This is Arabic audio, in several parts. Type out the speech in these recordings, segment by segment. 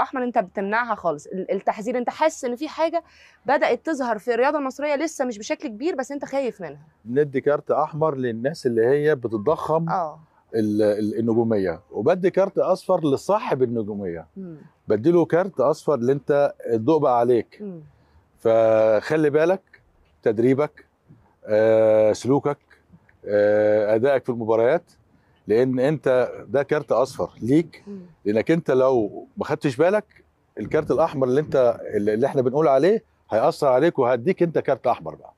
احمر انت بتمنعها خالص التحذير انت حاسس ان في حاجه بدات تظهر في الرياضه المصريه لسه مش بشكل كبير بس انت خايف منها ندي كارت احمر للناس اللي هي بتتضخم اه النجوميه وبدي كارت اصفر لصاحب النجوميه بدي له كارت اصفر اللي انت الضوء بقى عليك م. فخلي بالك تدريبك آه، سلوكك آه، ادائك في المباريات لان انت ده كارت اصفر ليك لانك انت لو ما خدتش بالك الكارت الاحمر اللي انت اللي احنا بنقول عليه هياثر عليك وهديك انت كارت احمر بقى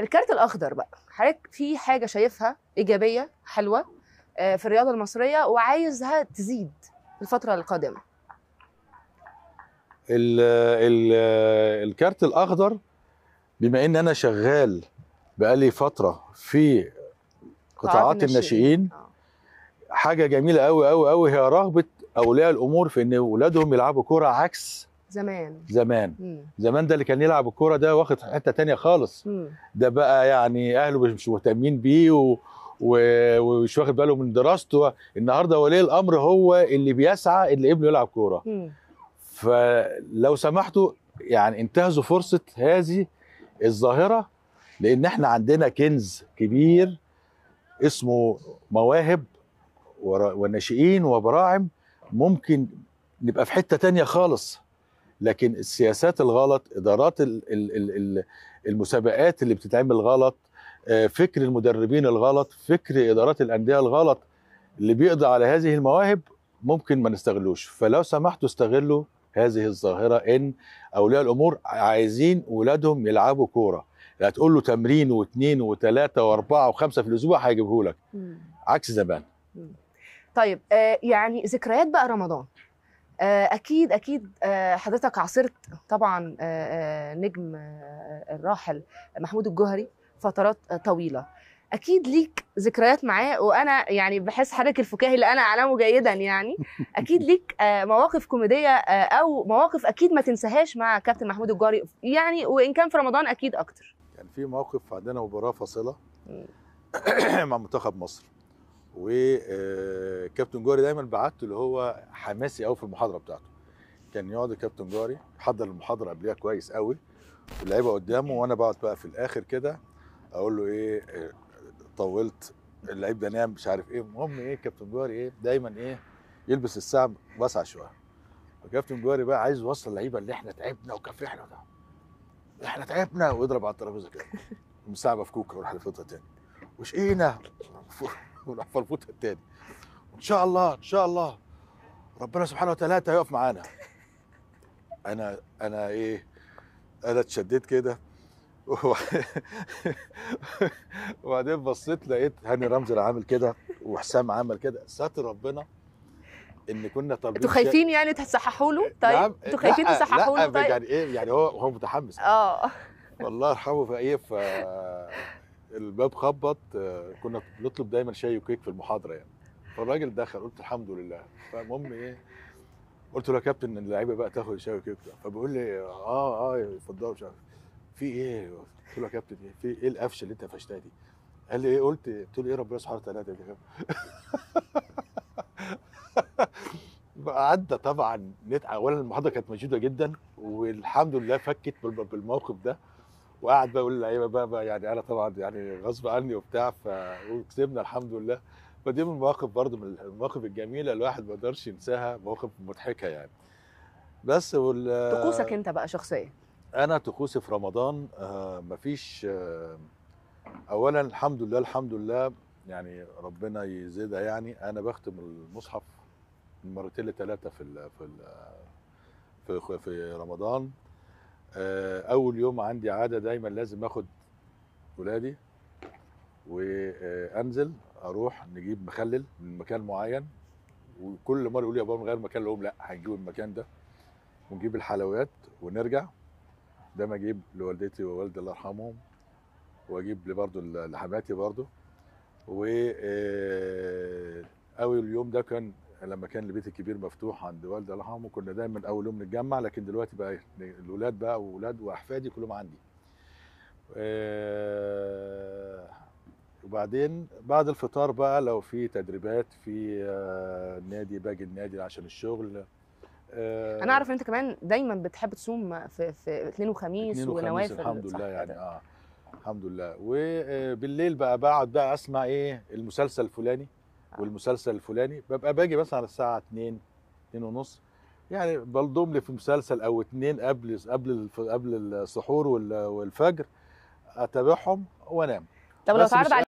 الكارت الاخضر بقى حضرتك في حاجه شايفها ايجابيه حلوه آه، في الرياضه المصريه وعايزها تزيد الفتره القادمه ال ال الكارت الاخضر بما ان انا شغال بقالي فتره في قطاعات الناشئين الناشئين. آه. حاجه جميله قوي قوي قوي هي رغبه اولياء الامور في ان اولادهم يلعبوا كوره عكس زمان زمان مم. زمان ده اللي كان يلعب الكوره ده واخد حته تانية خالص مم. ده بقى يعني اهله مش مهتمين بيه و... و... ومش واخد باله من دراسته النهارده ولي الامر هو اللي بيسعى ان ابنه يلعب كوره فلو سمحتوا يعني انتهزوا فرصه هذه الظاهره لان احنا عندنا كنز كبير اسمه مواهب وناشئين وبراعم ممكن نبقى في حته تانية خالص لكن السياسات الغلط ادارات المسابقات اللي بتتعمل غلط آه، فكر المدربين الغلط فكر ادارات الانديه الغلط اللي بيقضي على هذه المواهب ممكن ما نستغلوش فلو سمحتوا استغلوا هذه الظاهره ان اولياء الامور عايزين ولادهم يلعبوا كوره هتقول له تمرين واثنين وثلاثه واربعه وخمسه في الاسبوع هيجيبهولك عكس زمان طيب آه، يعني ذكريات بقى رمضان آه، اكيد اكيد آه، حضرتك عاصرت طبعا نجم الراحل محمود الجوهري فترات طويله اكيد ليك ذكريات معاه وانا يعني بحس حضرتك الفكاهي اللي انا اعلمه جيدا يعني اكيد ليك مواقف كوميديه او مواقف اكيد ما تنساهاش مع كابتن محمود الجوهري يعني وان كان في رمضان اكيد اكتر كان يعني في موقف عندنا مباراه فاصله مع منتخب مصر وكابتن آه، جاري دايما بعته اللي هو حماسي قوي في المحاضره بتاعته كان يقعد الكابتن جاري يحضر المحاضره قبلها كويس قوي واللعيبه قدامه وانا بقعد بقى في الاخر كده اقول له ايه آه، طولت اللعيب ده نام مش عارف ايه المهم ايه كابتن جواري ايه دايما ايه يلبس الساعه واسعه شويه فكابتن جواري بقى عايز يوصل اللعيبه اللي احنا تعبنا وكفحنا ده احنا تعبنا ويضرب على الترابيزه كده المساعه مفكوكه وراح لفطها تاني وشقينا ونروح فرفوت التاني ان شاء الله ان شاء الله ربنا سبحانه وتعالى هيقف معانا انا انا ايه انا اتشديت كده وبعدين بصيت لقيت هاني رمزي عامل كده وحسام عامل كده ساتر ربنا ان كنا طالبين انتوا خايفين يعني تصححوا له طيب نعم. انتوا خايفين تصححوا له طيب يعني ايه يعني هو هو متحمس اه الله يرحمه فايه ف الباب خبط آه، كنا بنطلب دايما شاي وكيك في المحاضره يعني فالراجل دخل قلت الحمد لله فالمهم ايه قلت له يا كابتن اللعيبه بقى تاخد شاي وكيك فبيقول لي اه اه اتفضلوا مش عارف في ايه قلت له يا كابتن إيه؟ في ايه القفشه اللي انت قفشتها دي قال لي ايه قلت قلت له ايه ربنا سبحانه وتعالى يا كابتن قعدنا طبعا نتعب اولا المحاضره كانت مشدوده جدا والحمد لله فكت بالموقف ده وقعد بقى للعيبه بقى, بقى يعني انا طبعا يعني غصب عني وبتاع ف وكسبنا الحمد لله فدي من المواقف برضه من المواقف الجميله الواحد ما يقدرش ينساها مواقف مضحكه يعني بس وال طقوسك انت بقى شخصيا انا طقوسي في رمضان آه مفيش آه اولا الحمد لله الحمد لله يعني ربنا يزيدها يعني انا بختم المصحف مرتين لثلاثه في في في, في رمضان آه، اول يوم عندي عاده دايما لازم اخد ولادي وانزل اروح نجيب مخلل من مكان معين وكل مره يقول لي يا بابا نغير مكان لهم لا هنجيب المكان ده ونجيب الحلويات ونرجع ده ما اجيب لوالدتي ووالدي الله يرحمهم واجيب برضو لحماتي برضو و آه، اول يوم ده كان لما كان البيت الكبير مفتوح عند والدي الله يرحمه كنا دايما اول يوم نتجمع لكن دلوقتي بقى الاولاد بقى واولاد واحفادي كلهم عندي آه، وبعدين بعد الفطار بقى لو في تدريبات في النادي آه، باجي النادي عشان الشغل آه، انا اعرف ان انت كمان دايما بتحب تصوم في في اثنين وخميس ونوافل الحمد لله يعني اه الحمد لله وبالليل بقى بقعد بقى اسمع ايه المسلسل الفلاني آه. والمسلسل الفلاني ببقى باجي بس على الساعه 2 2 ونص يعني بلضم لي في مسلسل او اتنين قبل قبل قبل السحور والفجر اتابعهم وانام طب لو تعرض